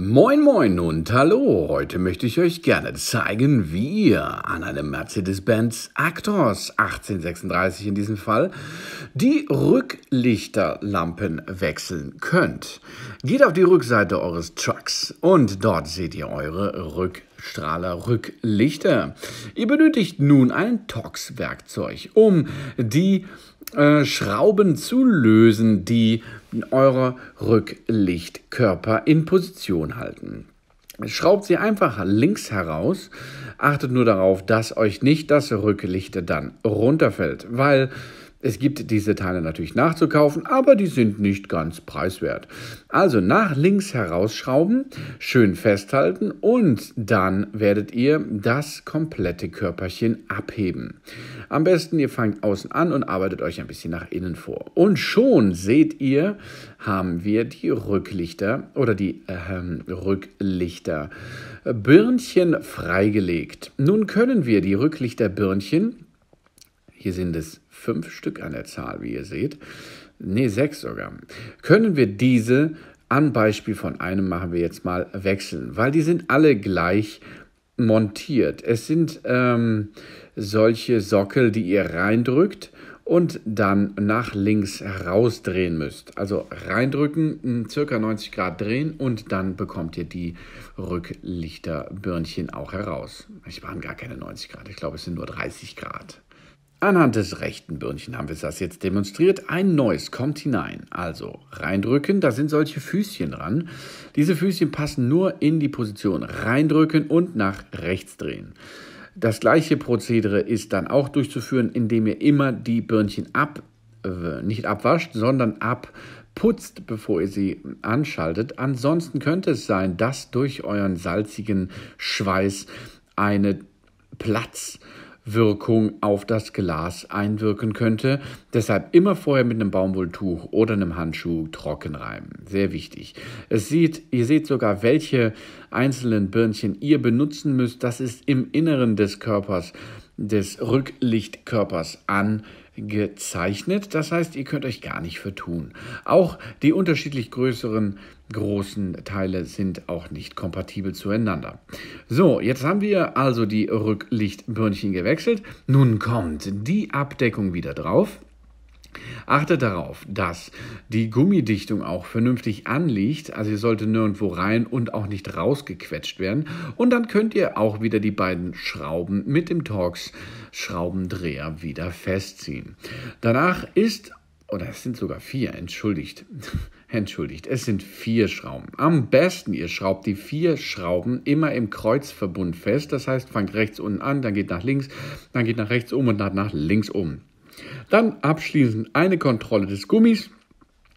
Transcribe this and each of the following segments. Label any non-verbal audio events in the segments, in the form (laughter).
Moin Moin und Hallo! Heute möchte ich euch gerne zeigen, wie ihr an einem Mercedes-Benz Actros 1836 in diesem Fall die Rücklichterlampen wechseln könnt. Geht auf die Rückseite eures Trucks und dort seht ihr eure Rückstrahler, Rücklichter. Ihr benötigt nun ein TOX-Werkzeug, um die äh, Schrauben zu lösen, die eure Rücklichtkörper in Position halten. Schraubt sie einfach links heraus. Achtet nur darauf, dass euch nicht das Rücklicht dann runterfällt, weil es gibt diese Teile natürlich nachzukaufen, aber die sind nicht ganz preiswert. Also nach links herausschrauben, schön festhalten und dann werdet ihr das komplette Körperchen abheben. Am besten ihr fangt außen an und arbeitet euch ein bisschen nach innen vor. Und schon seht ihr, haben wir die Rücklichter oder die äh, Rücklichterbirnchen freigelegt. Nun können wir die Rücklichterbirnchen hier sind es fünf Stück an der Zahl, wie ihr seht, Ne, sechs sogar, können wir diese an Beispiel von einem machen wir jetzt mal wechseln, weil die sind alle gleich montiert. Es sind ähm, solche Sockel, die ihr reindrückt und dann nach links rausdrehen müsst. Also reindrücken, circa 90 Grad drehen und dann bekommt ihr die Rücklichterbirnchen auch heraus. Ich waren gar keine 90 Grad, ich glaube es sind nur 30 Grad. Anhand des rechten Birnchen haben wir das jetzt demonstriert. Ein neues kommt hinein. Also reindrücken, da sind solche Füßchen dran. Diese Füßchen passen nur in die Position. Reindrücken und nach rechts drehen. Das gleiche Prozedere ist dann auch durchzuführen, indem ihr immer die Birnchen ab, äh, nicht abwascht, sondern abputzt, bevor ihr sie anschaltet. Ansonsten könnte es sein, dass durch euren salzigen Schweiß eine Platz- Wirkung auf das Glas einwirken könnte. Deshalb immer vorher mit einem Baumwolltuch oder einem Handschuh trocken reiben. Sehr wichtig. Es sieht, ihr seht sogar, welche einzelnen Birnchen ihr benutzen müsst. Das ist im Inneren des Körpers, des Rücklichtkörpers an gezeichnet. Das heißt, ihr könnt euch gar nicht vertun. Auch die unterschiedlich größeren großen Teile sind auch nicht kompatibel zueinander. So, jetzt haben wir also die Rücklichtbirnchen gewechselt. Nun kommt die Abdeckung wieder drauf. Achtet darauf, dass die Gummidichtung auch vernünftig anliegt, also ihr sollte nirgendwo rein und auch nicht rausgequetscht werden. Und dann könnt ihr auch wieder die beiden Schrauben mit dem Torx Schraubendreher wieder festziehen. Danach ist, oder es sind sogar vier, entschuldigt. (laughs) Entschuldigt, es sind vier Schrauben. Am besten, ihr schraubt die vier Schrauben immer im Kreuzverbund fest. Das heißt, fangt rechts unten an, dann geht nach links, dann geht nach rechts um und dann nach links um. Dann abschließend eine Kontrolle des Gummis.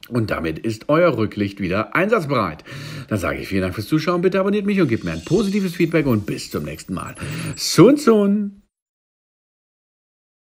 Und damit ist euer Rücklicht wieder einsatzbereit. Dann sage ich vielen Dank fürs Zuschauen. Bitte abonniert mich und gebt mir ein positives Feedback und bis zum nächsten Mal. Sun Sun!